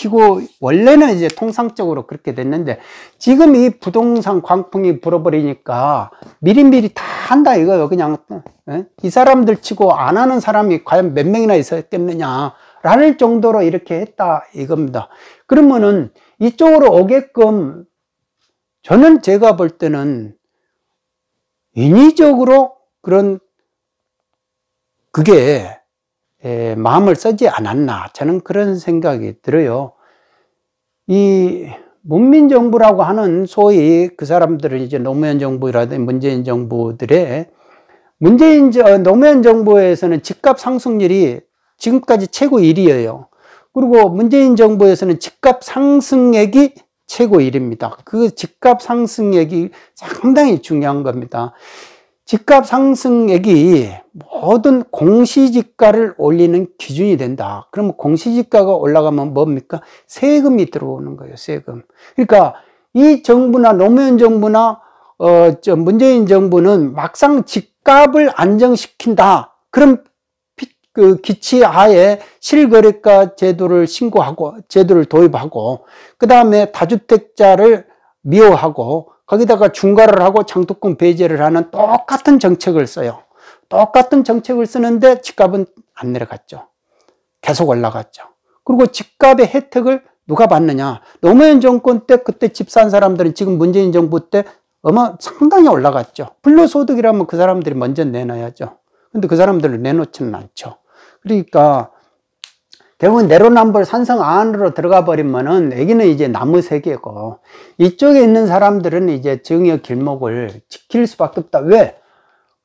키고 원래는 이제 통상적으로 그렇게 됐는데 지금 이 부동산 광풍이 불어버리니까 미리미리 다 한다 이거요 그냥 에? 예? 이 사람들 치고 안 하는 사람이 과연 몇 명이나 있었겠느냐 라는 정도로 이렇게 했다 이겁니다 그러면은 이쪽으로 오게끔 저는 제가 볼 때는 인위적으로 그런 그게 마음을 쓰지 않았나 저는 그런 생각이 들어요. 이 문민 정부라고 하는 소위 그 사람들을 이제 노무현 정부라든지 문재인 정부들의 문재인 노무현 정부에서는 집값 상승률이 지금까지 최고 1위예요. 그리고 문재인 정부에서는 집값 상승액이 최고 1위입니다. 그 집값 상승액이 상당히 중요한 겁니다. 집값 상승액이 모든 공시지가를 올리는 기준이 된다. 그러면 공시지가가 올라가면 뭡니까? 세금이 들어오는 거예요, 세금. 그러니까 이 정부나 노무현 정부나 어, 저 문재인 정부는 막상 집값을 안정시킨다. 그럼 그 기치 하에 실거래가 제도를 신고하고 제도를 도입하고 그 다음에 다주택자를 미워하고 거기다가 중과를 하고 장독금 배제를 하는 똑같은 정책을 써요. 똑같은 정책을 쓰는데 집값은 안 내려갔죠. 계속 올라갔죠. 그리고 집값의 혜택을 누가 받느냐. 노무현 정권 때 그때 집 산 사람들은 지금 문재인 정부 때 아마 상당히 올라갔죠. 불로소득이라면 그 사람들이 먼저 내놔야죠. 근데 그 사람들을 내놓지는 않죠. 그러니까 대부분 내로남불 산성 안으로 들어가 버리면은 애기는 이제 나무 세계고 이쪽에 있는 사람들은 이제 증여 길목을 지킬 수밖에 없다. 왜?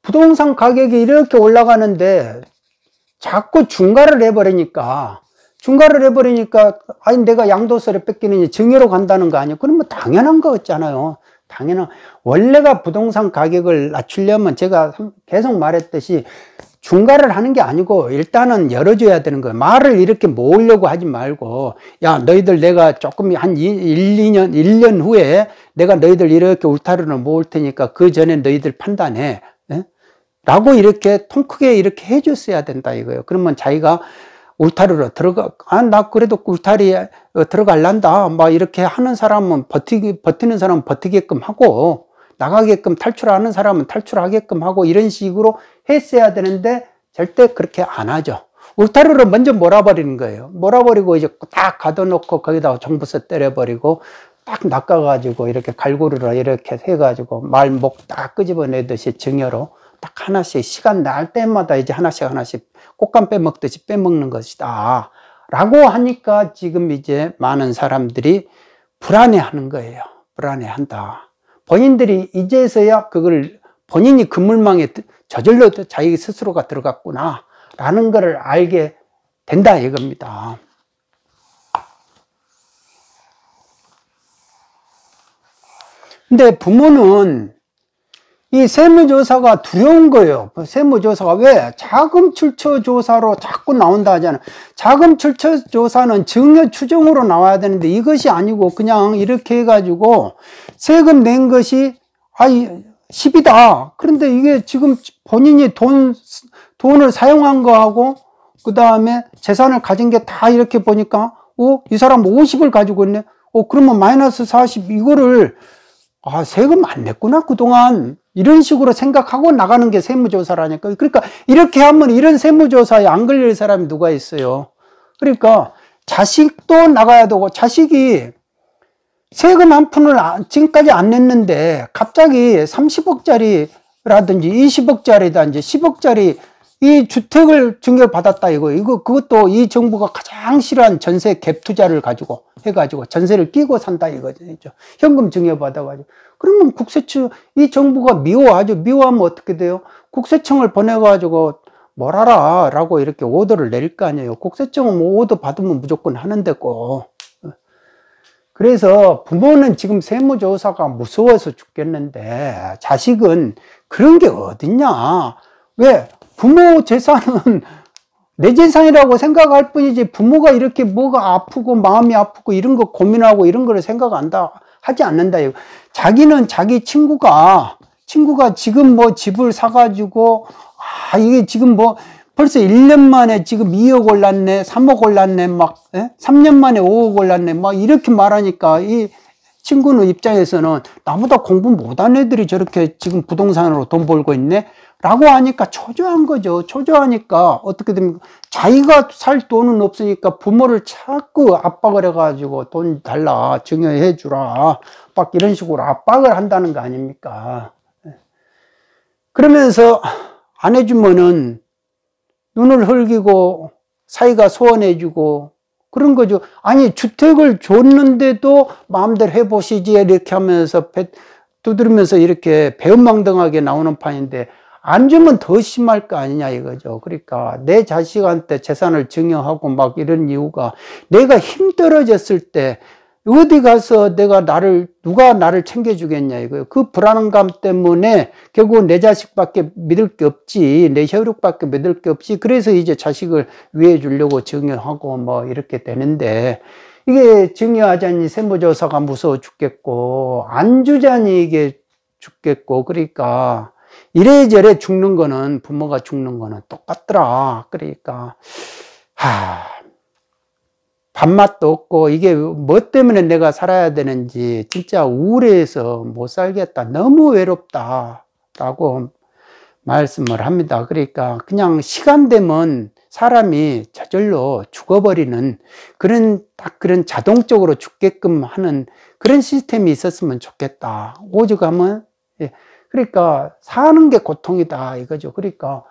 부동산 가격이 이렇게 올라가는데 자꾸 중가를 해버리니까 중가를 해버리니까 아니 내가 양도세를 뺏기는 증여로 간다는 거아니야요 그러면 당연한 거 같잖아요. 당연한 원래가 부동산 가격을 낮추려면 제가 계속 말했듯이 중가를 하는 게 아니고 일단은 열어줘야 되는 거예요. 말을 이렇게 모으려고 하지 말고 야 너희들 내가 조금 한 1, 2년, 1년 후에 내가 너희들 이렇게 울타리를 모을 테니까 그 전에 너희들 판단해 에? 예? 라고 이렇게 통 크게 이렇게 해줬어야 된다 이거예요. 그러면 자기가 울타리로 들어가, 아, 나 그래도 울타리에 어, 들어갈란다. 막 이렇게 하는 사람은 버티, 기 버티는 사람은 버티게끔 하고, 나가게끔 탈출하는 사람은 탈출하게끔 하고, 이런 식으로 했어야 되는데 절대 그렇게 안 하죠. 울타리로 먼저 몰아버리는 거예요. 몰아버리고 이제 딱 가둬놓고 거기다가 정부서 때려버리고 딱 낚아가지고 이렇게 갈고리로 이렇게 해가지고 말목딱 끄집어내듯이 증여로 딱 하나씩 시간 날 때마다 이제 하나씩 하나씩 꽃감 빼먹듯이 빼먹는 것이다. 라고 하니까 지금 이제 많은 사람들이 불안해하는 거예요. 불안해한다. 본인들이 이제서야 그걸 본인이 그물망에 저절로 자기 스스로가 들어갔구나 라는 것을 알게 된다 이겁니다 근데 부모는 이 세무조사가 두려운 거예요. 세무조사가 왜? 자금 출처 조사로 자꾸 나온다 하잖아요. 자금 출처 조사는 증여 추정으로 나와야 되는데 이것이 아니고 그냥 이렇게 해가지고 세금 낸 것이 아이 10이다. 그런데 이게 지금 본인이 돈, 돈을 사용한 거하고, 그 다음에 재산을 가진 게 다 이렇게 보니까, 어, 이 사람 50을 가지고 있네. 어, 그러면 마이너스 40, 이거를, 아, 세금 안 냈구나, 그동안. 이런 식으로 생각하고 나가는 게 세무조사라니까. 그러니까 이렇게 하면 이런 세무조사에 안 걸릴 사람이 누가 있어요. 그러니까 자식도 나가야 되고, 자식이 세금 한 푼을 지금까지 안 냈는데 갑자기 30억짜리라든지 20억짜리든지 10억짜리 이 주택을 증여 받았다 이거 이거 그것도 이 정부가 가장 싫어한 전세 갭 투자를 가지고 해가지고 전세를 끼고 산다 이거죠 현금 증여 받아가지고 그러면 국세청 이 정부가 미워하죠 미워하면 어떻게 돼요 국세청을 보내가지고 뭘 하라 라고 이렇게 오더를 내릴 거 아니에요 국세청은 뭐 오더 받으면 무조건 하는 데고 그래서 부모는 지금 세무조사가 무서워서 죽겠는데 자식은 그런 게 어딨냐. 왜? 부모 재산은 내 재산이라고 생각할 뿐이지 부모가 이렇게 뭐가 아프고 마음이 아프고 이런 거 고민하고 이런 거를 생각한다 하지 않는다 자기는 자기 친구가 친구가 지금 뭐 집을 사가지고 아 이게 지금 뭐 벌써 1년 만에 지금 2억 올랐네, 3억 올랐네, 막, 에? 예? 3년 만에 5억 올랐네, 막 이렇게 말하니까 이 친구는 입장에서는 나보다 공부 못한 애들이 저렇게 지금 부동산으로 돈 벌고 있네? 라고 하니까 초조한 거죠. 초조하니까 어떻게 됩니까? 자기가 살 돈은 없으니까 부모를 자꾸 압박을 해가지고 돈 달라, 증여해 주라, 막 이런 식으로 압박을 한다는 거 아닙니까? 예. 그러면서 안 해주면은 눈을 흘기고 사이가 소원해주고 그런 거죠. 아니 주택을 줬는데도 마음대로 해보시지 이렇게 하면서 배, 두드리면서 이렇게 배은망덕하게 나오는 판인데 안 주면 더 심할 거 아니냐 이거죠. 그러니까 내 자식한테 재산을 증여하고 막 이런 이유가 내가 힘들어졌을 때 어디 가서 내가 나를 누가 나를 챙겨주겠냐 이거예요. 그 불안감 때문에 결국 내 자식밖에 믿을 게 없지, 내 혈육밖에 믿을 게 없지. 그래서 이제 자식을 위해 주려고 증여하고 뭐 이렇게 되는데 이게 증여하자니 세무조사가 무서워 죽겠고 안 주자니 이게 죽겠고 그러니까 이래저래 죽는 거는 부모가 죽는 거는 똑같더라. 그러니까 하. 밥맛도 없고 이게 뭐 때문에 내가 살아야 되는지 진짜 우울해서 못 살겠다. 너무 외롭다. 라고 말씀을 합니다. 그러니까 그냥 시간 되면 사람이 저절로 죽어버리는 그런 딱 그런 자동적으로 죽게끔 하는 그런 시스템이 있었으면 좋겠다. 오죽하면 예. 그러니까 사는 게 고통이다 이거죠. 그러니까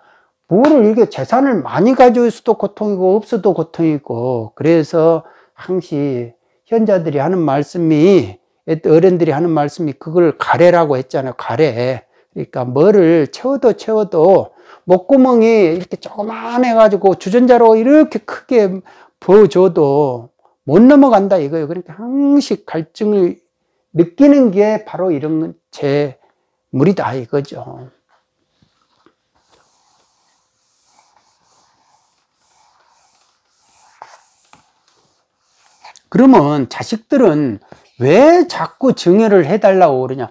뭐를 이게 재산을 많이 가지고 있어도 고통이고 없어도 고통이고 그래서 항시 현자들이 하는 말씀이 어른들이 하는 말씀이 그걸 가래라고 했잖아요 가래 그러니까 뭐를 채워도 채워도 목구멍이 이렇게 조그만 해가지고 주전자로 이렇게 크게 부어줘도 못 넘어간다 이거예요 그러니까 항시 갈증을 느끼는 게 바로 이런 재물이다 이거죠 그러면 자식들은 왜 자꾸 증여를 해달라고 그러냐?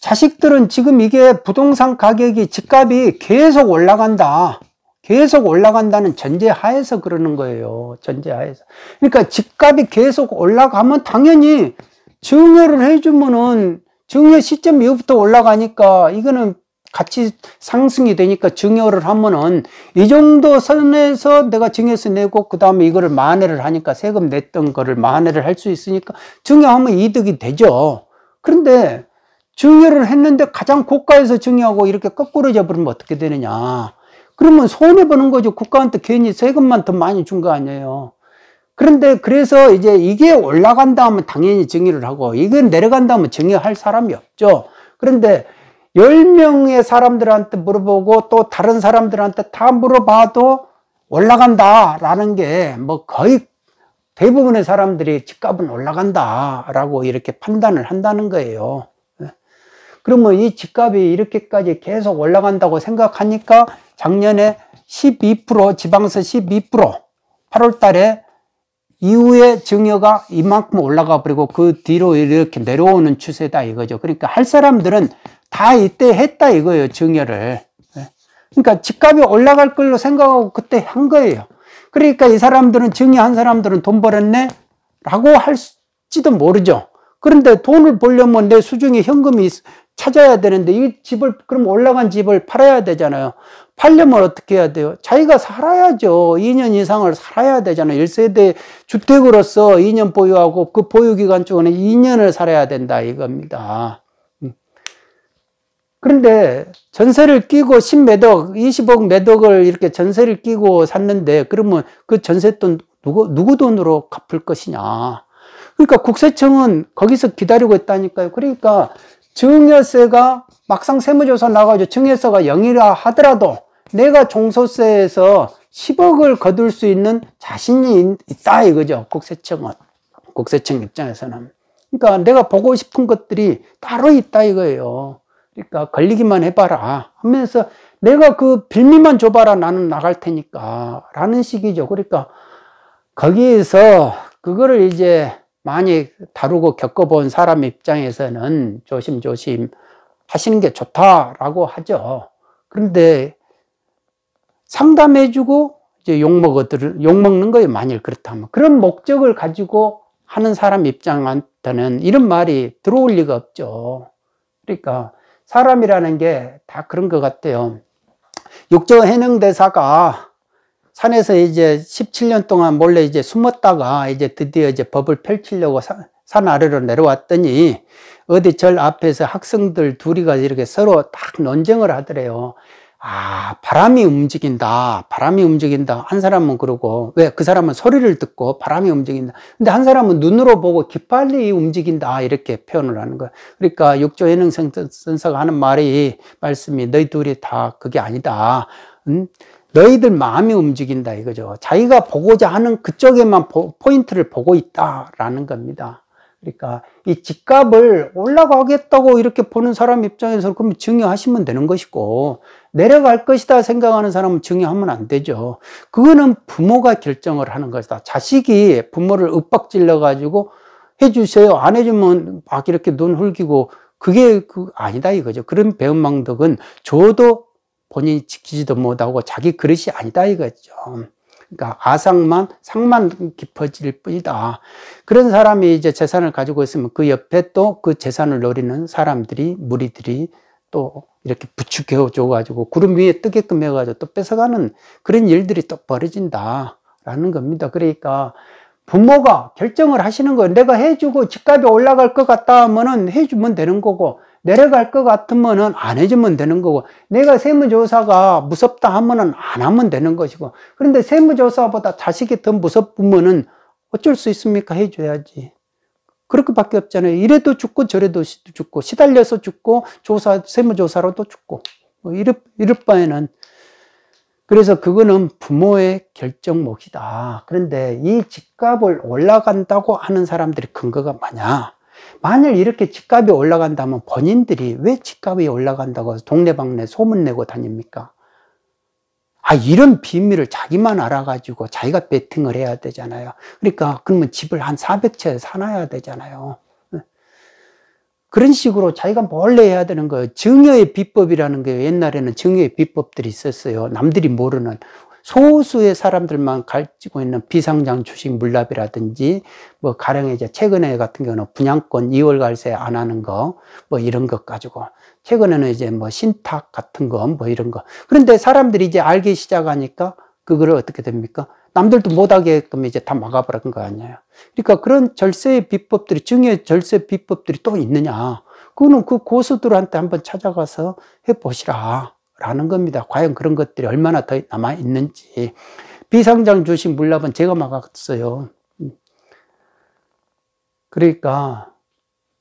자식들은 지금 이게 부동산 가격이 집값이 계속 올라간다. 계속 올라간다는 전제하에서 그러는 거예요. 전제하에서. 그러니까 집값이 계속 올라가면 당연히 증여를 해주면은 증여 시점 이후부터 올라가니까 이거는 같이 상승이 되니까 증여를 하면은 이 정도 선에서 내가 증여해서 내고 그 다음에 이거를 만회를 하니까 세금 냈던 거를 만회를 할 수 있으니까 증여하면 이득이 되죠. 그런데 증여를 했는데 가장 고가에서 증여하고 이렇게 거꾸로 잡으면 어떻게 되느냐. 그러면 손해 보는 거죠. 국가한테 괜히 세금만 더 많이 준 거 아니에요. 그런데 그래서 이제 이게 올라간다 하면 당연히 증여를 하고 이게 내려간다 하면 증여할 사람이 없죠. 그런데 10명의 사람들한테 물어보고 또 다른 사람들한테 다 물어봐도 올라간다라는 게 뭐 거의 대부분의 사람들이 집값은 올라간다라고 이렇게 판단을 한다는 거예요. 예. 그러면 이 집값이 이렇게까지 계속 올라간다고 생각하니까 작년에 12% 지방세 12% 8월 달에 이후에 증여가 이만큼 올라가 버리고 그 뒤로 이렇게 내려오는 추세다 이거죠. 그러니까 할 사람들은 다 이때 했다 이거예요, 증여를. 네. 그러니까 집값이 올라갈 걸로 생각하고 그때 한 거예요. 그러니까 이 사람들은 증여한 사람들은 돈 벌었네? 라고 할지도 모르죠. 그런데 돈을 벌려면 내 수중에 현금이 찾아야 되는데 이 집을 그럼 올라간 집을 팔아야 되잖아요. 팔려면 어떻게 해야 돼요? 자기가 살아야죠. 2년 이상을 살아야 되잖아요. 1세대 주택으로서 2년 보유하고 그 보유 기간 중에 2년을 살아야 된다 이겁니다. 그런데 전세를 끼고 10몇 억, 20억 매 억을 이렇게 전세를 끼고 샀는데 그러면 그 전세돈 누구, 누구 돈으로 갚을 것이냐. 그러니까 국세청은 거기서 기다리고 있다니까요. 그러니까 증여세가 막상 세무조사 나가지 증여세가 0이라 하더라도 내가 종소세에서 10억을 거둘 수 있는 자신이 있다 이거죠. 국세청은. 국세청 입장에서는. 그러니까 내가 보고 싶은 것들이 따로 있다 이거예요. 그러니까 걸리기만 해봐라 하면서 내가 그 빌미만 줘봐라 나는 나갈 테니까 라는 식이죠. 그러니까 거기에서 그거를 이제 많이 다루고 겪어본 사람 입장에서는 조심조심 하시는 게 좋다라고 하죠. 그런데 상담해주고 이제 욕먹어들, 욕먹는 거에 만일 그렇다면 그런 목적을 가지고 하는 사람 입장한테는 이런 말이 들어올 리가 없죠. 그러니까 사람이라는 게 다 그런 것 같아요. 육조 해능대사가 산에서 이제 17년 동안 몰래 이제 숨었다가 이제 드디어 이제 법을 펼치려고 사, 산 아래로 내려왔더니 어디 절 앞에서 학생들 둘이가 이렇게 서로 딱 논쟁을 하더래요. 아, 바람이 움직인다. 바람이 움직인다. 한 사람은 그러고, 왜? 그 사람은 소리를 듣고 바람이 움직인다. 근데 한 사람은 눈으로 보고 기빨리 움직인다. 이렇게 표현을 하는 거야. 그러니까 육조 예능생 선사가 하는 말이, 말씀이 너희 둘이 다 그게 아니다. 응? 너희들 마음이 움직인다 이거죠. 자기가 보고자 하는 그쪽에만 포인트를 보고 있다라는 겁니다. 그러니까 이 집값을 올라가겠다고 이렇게 보는 사람 입장에서 그럼 증여하시면 되는 것이고 내려갈 것이다 생각하는 사람은 증여하면 안 되죠. 그거는 부모가 결정을 하는 것이다. 자식이 부모를 윽박질러 가지고 해주세요. 안 해주면 막 이렇게 눈 흘기고 그게 그 아니다 이거죠. 그런 배은망덕은 줘도 본인이 지키지도 못하고 자기 그릇이 아니다 이거죠. 그러니까 아상만 상만 깊어질 뿐이다. 그런 사람이 이제 재산을 가지고 있으면 그 옆에 또 그 재산을 노리는 사람들이 무리들이 또 이렇게 부축해 줘가지고 구름 위에 뜨게끔 해가지고 또 뺏어가는 그런 일들이 또 벌어진다라는 겁니다. 그러니까 부모가 결정을 하시는 거 내가 해주고 집값이 올라갈 것 같다 하면은 해주면 되는 거고 내려갈 것 같으면은 안 해주면 되는 거고, 내가 세무조사가 무섭다 하면은 안 하면 되는 것이고, 그런데 세무조사보다 자식이 더 무섭으면은 어쩔 수 있습니까? 해줘야지. 그렇게밖에 없잖아요. 이래도 죽고 저래도 죽고, 시달려서 죽고, 조사, 세무조사로도 죽고, 뭐 이럴, 이럴 바에는. 그래서 그거는 부모의 결정 몫이다. 그런데 이 집값을 올라간다고 하는 사람들이 근거가 많냐? 만일 이렇게 집값이 올라간다면 본인들이 왜 집값이 올라간다고 동네방네 소문내고 다닙니까? 아, 이런 비밀을 자기만 알아가지고 자기가 베팅을 해야 되잖아요. 그러니까, 그러면 집을 한 400채 사놔야 되잖아요. 네. 그런 식으로 자기가 몰래 해야 되는 거예요. 증여의 비법이라는 게 옛날에는 증여의 비법들이 있었어요. 남들이 모르는. 소수의 사람들만 가지고 있는 비상장 주식 물납이라든지 뭐 가령 에 이제 최근에 같은 경우는 분양권 2월 갈세 안 하는 거 뭐 이런 것 가지고 최근에는 이제 뭐 신탁 같은 거 뭐 이런 거 그런데 사람들이 이제 알기 시작하니까 그거를 어떻게 됩니까? 남들도 못하게끔 이제 다 막아버린 거 아니에요. 그러니까 그런 절세의 비법들이, 증여 절세 비법들이 또 있느냐. 그거는 그 고수들한테 한번 찾아가서 해보시라. 라는 겁니다. 과연 그런 것들이 얼마나 더 남아 있는지. 비상장 주신 물납은 제가 막았어요. 그러니까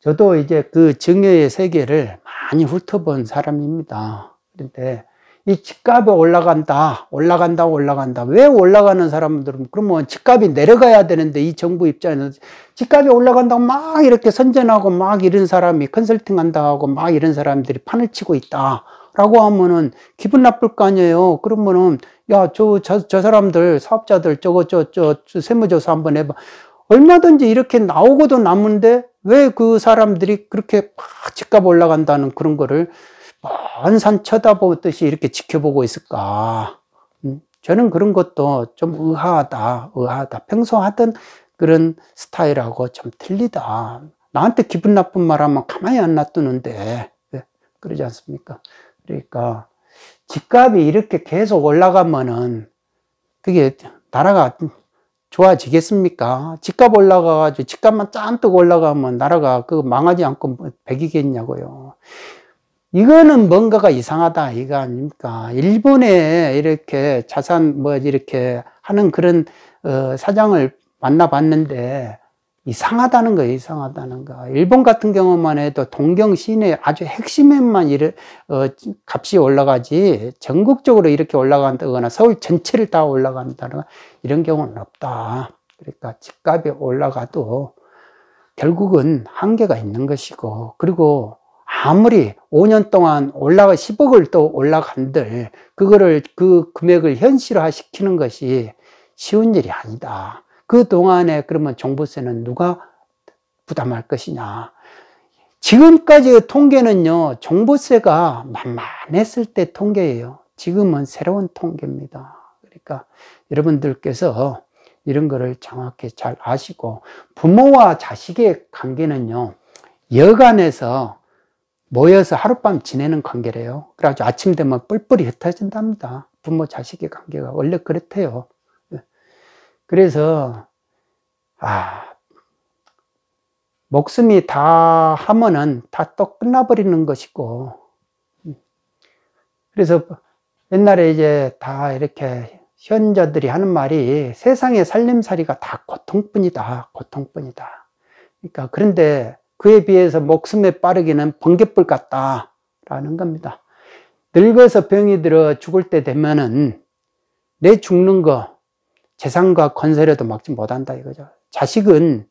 저도 이제 그증여의 세계를 많이 훑어본 사람입니다. 그런데 이 집값이 올라간다, 올라간다, 올라간다. 왜 올라가는 사람들은 그러면 집값이 내려가야 되는데 이 정부 입장에서 집값이 올라간다고 막 이렇게 선전하고 막 이런 사람이 컨설팅한다 하고 막 이런 사람들이 판을 치고 있다. 라고 하면은 기분 나쁠 거 아니에요. 그러면은, 야, 저, 저, 저 사람들, 사업자들, 저거, 저, 저, 저 세무조사 한번 해봐. 얼마든지 이렇게 나오고도 남은데 왜 그 사람들이 그렇게 막 집값 올라간다는 그런 거를 먼산 쳐다보듯이 이렇게 지켜보고 있을까. 음, 저는 그런 것도 좀 의아하다, 의아하다. 평소 하던 그런 스타일하고 좀 틀리다. 나한테 기분 나쁜 말 하면 가만히 안 놔두는데. 네, 그러지 않습니까? 그러니까 집값이 이렇게 계속 올라가면은 그게 나라가 좋아지겠습니까? 집값 올라가가지고 집값만 짠뜩 올라가면 나라가 그 망하지 않고 뭐 백이겠냐고요. 이거는 뭔가가 이상하다 이거 아닙니까? 일본에 이렇게 자산 뭐 이렇게 하는 그런 어, 사장을 만나봤는데 이상하다는 거예요, 이상하다는 거. 일본 같은 경우만 해도 동경 시내 아주 핵심에만 이래, 어, 값이 올라가지, 전국적으로 이렇게 올라간다거나 서울 전체를 다 올라간다거나 이런 경우는 없다. 그러니까 집값이 올라가도 결국은 한계가 있는 것이고, 그리고 아무리 5년 동안 올라가 10억을 또 올라간들, 그거를 그 금액을 현실화 시키는 것이 쉬운 일이 아니다. 그 동안에 그러면 종부세는 누가 부담할 것이냐. 지금까지의 통계는요, 종부세가 만만했을 때 통계예요. 지금은 새로운 통계입니다. 그러니까 여러분들께서 이런 거를 정확히 잘 아시고, 부모와 자식의 관계는요, 여간에서 모여서 하룻밤 지내는 관계래요. 그래가지고 아침 되면 뿔뿔이 흩어진답니다. 부모 자식의 관계가 원래 그렇대요. 그래서 아 목숨이 다 하면은 다 또 끝나버리는 것이고 그래서 옛날에 이제 다 이렇게 현자들이 하는 말이 세상의 살림살이가 다 고통뿐이다 고통뿐이다 그러니까 그런데 그에 비해서 목숨에 빠르기는 번개불 같다 라는 겁니다 늙어서 병이 들어 죽을 때 되면은 내 죽는 거 재산과 건설에도 막지 못한다 이거죠. 자식은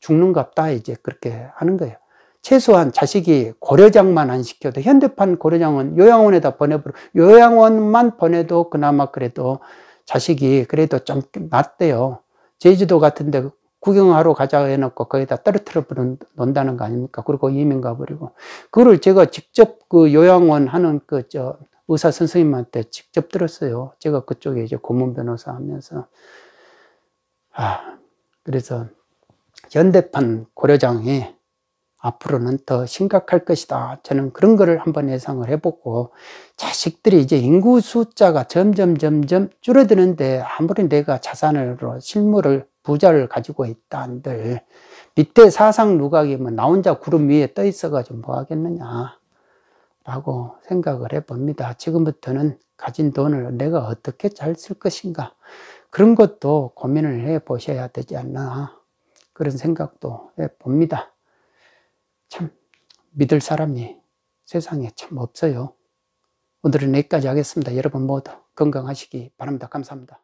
죽는갑다 이제 그렇게 하는 거예요. 최소한 자식이 고려장만 안 시켜도 현대판 고려장은 요양원에다 보내버려 요양원만 보내도 그나마 그래도 자식이 그래도 좀 낫대요. 제주도 같은데 구경하러 가자 해놓고 거기다 떨어뜨려 놓는다는 거 아닙니까? 그리고 이민 가버리고 그거를 제가 직접 그 요양원 하는 그저 의사 선생님한테 직접 들었어요. 제가 그쪽에 이제 고문 변호사 하면서. 아, 그래서 연대판 고려장이 앞으로는 더 심각할 것이다. 저는 그런 거를 한번 예상을 해보고 자식들이 이제 인구 숫자가 점점 점점 줄어드는데 아무리 내가 자산으로 실물을 부자를 가지고 있다 한들 밑에 사상 누각이 뭐나 혼자 구름 위에 떠 있어가지고 뭐 하겠느냐. 라고 생각을 해봅니다. 지금부터는 가진 돈을 내가 어떻게 잘 쓸 것인가 그런 것도 고민을 해 보셔야 되지 않나 그런 생각도 해 봅니다. 참 믿을 사람이 세상에 참 없어요. 오늘은 여기까지 하겠습니다. 여러분 모두 건강하시기 바랍니다. 감사합니다.